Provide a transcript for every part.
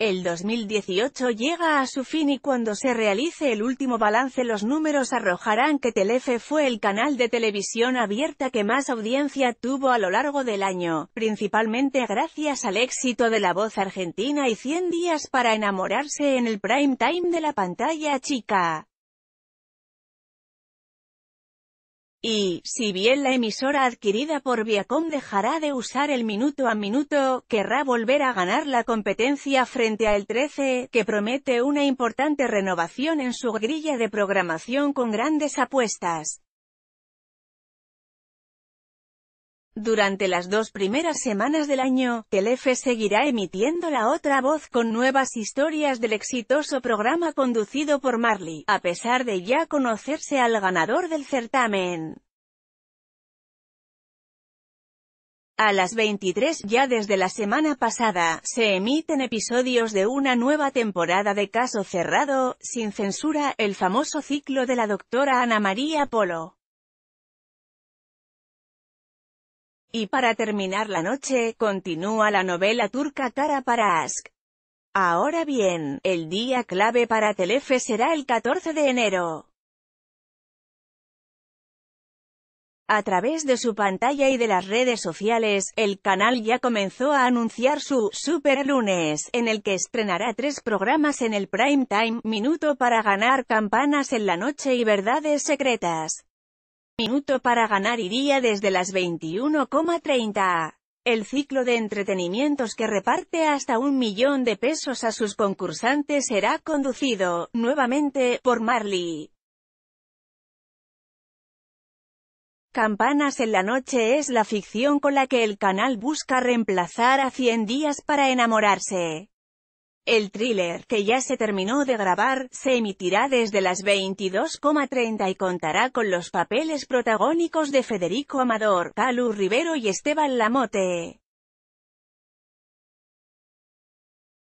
El 2018 llega a su fin y cuando se realice el último balance los números arrojarán que Telefe fue el canal de televisión abierta que más audiencia tuvo a lo largo del año, principalmente gracias al éxito de La Voz Argentina y 100 días para enamorarse en el prime time de la pantalla chica. Y, si bien la emisora adquirida por Viacom dejará de usar el minuto a minuto, querrá volver a ganar la competencia frente a El 13, que promete una importante renovación en su grilla de programación con grandes apuestas. Durante las dos primeras semanas del año, Telefe seguirá emitiendo la otra voz con nuevas historias del exitoso programa conducido por Marley, a pesar de ya conocerse al ganador del certamen. A las 23 ya desde la semana pasada, se emiten episodios de una nueva temporada de Caso Cerrado, sin censura, el famoso ciclo de la doctora Ana María Polo. Y para terminar la noche, continúa la novela turca Cara para Ask. Ahora bien, el día clave para Telefe será el 14 de enero. A través de su pantalla y de las redes sociales, el canal ya comenzó a anunciar su Super Lunes, en el que estrenará tres programas en el prime time, Minuto para ganar campanas en la noche y Verdades secretas minuto para ganar iría desde las 21,30 El ciclo de entretenimientos que reparte hasta un millón de pesos a sus concursantes será conducido, nuevamente, por Marley. Campanas en la noche es la ficción con la que el canal busca reemplazar a 100 días para enamorarse. El thriller, que ya se terminó de grabar, se emitirá desde las 22.30 y contará con los papeles protagónicos de Federico Amador, Calu Rivero y Esteban Lamote.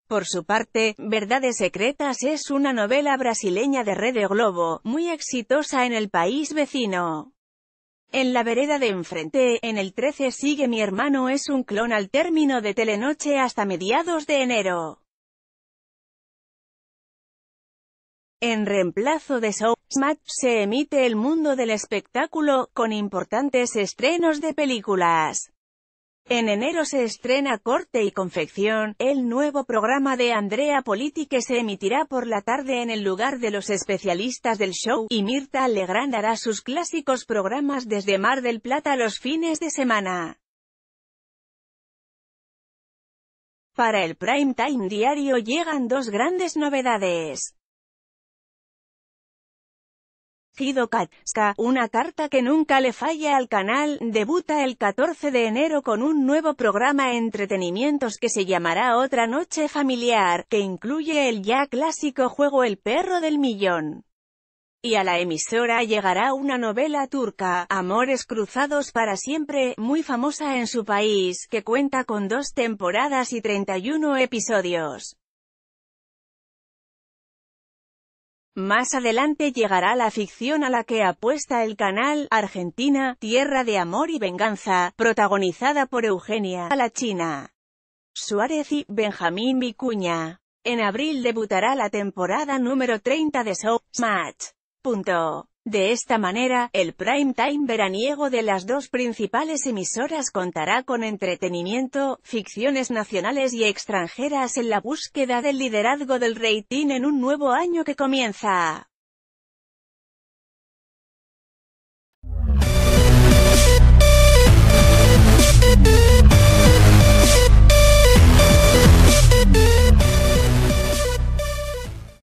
Por su parte, Verdades Secretas es una novela brasileña de Rede Globo, muy exitosa en el país vecino. En la vereda de enfrente, en el 13 sigue mi hermano es un clon al término de Telenoche hasta mediados de enero. En reemplazo de Showmatch se emite El Mundo del Espectáculo, con importantes estrenos de películas. En enero se estrena Corte y Confección, el nuevo programa de Andrea Politi que se emitirá por la tarde en el lugar de los especialistas del show, y Mirta Legrand hará sus clásicos programas desde Mar del Plata los fines de semana. Para el prime time diario llegan dos grandes novedades. Hidokatska, una carta que nunca le falla al canal, debuta el 14 de enero con un nuevo programa de entretenimientos que se llamará Otra Noche Familiar, que incluye el ya clásico juego El Perro del Millón. Y a la emisora llegará una novela turca, Amores Cruzados para Siempre, muy famosa en su país, que cuenta con dos temporadas y 31 episodios. Más adelante llegará la ficción a la que apuesta el canal, Argentina, Tierra de Amor y Venganza, protagonizada por Eugenia, a la China. Suárez y Benjamín Vicuña. En abril debutará la temporada número 30 de Showmatch. De esta manera, el prime time veraniego de las dos principales emisoras contará con entretenimiento, ficciones nacionales y extranjeras en la búsqueda del liderazgo del rating en un nuevo año que comienza.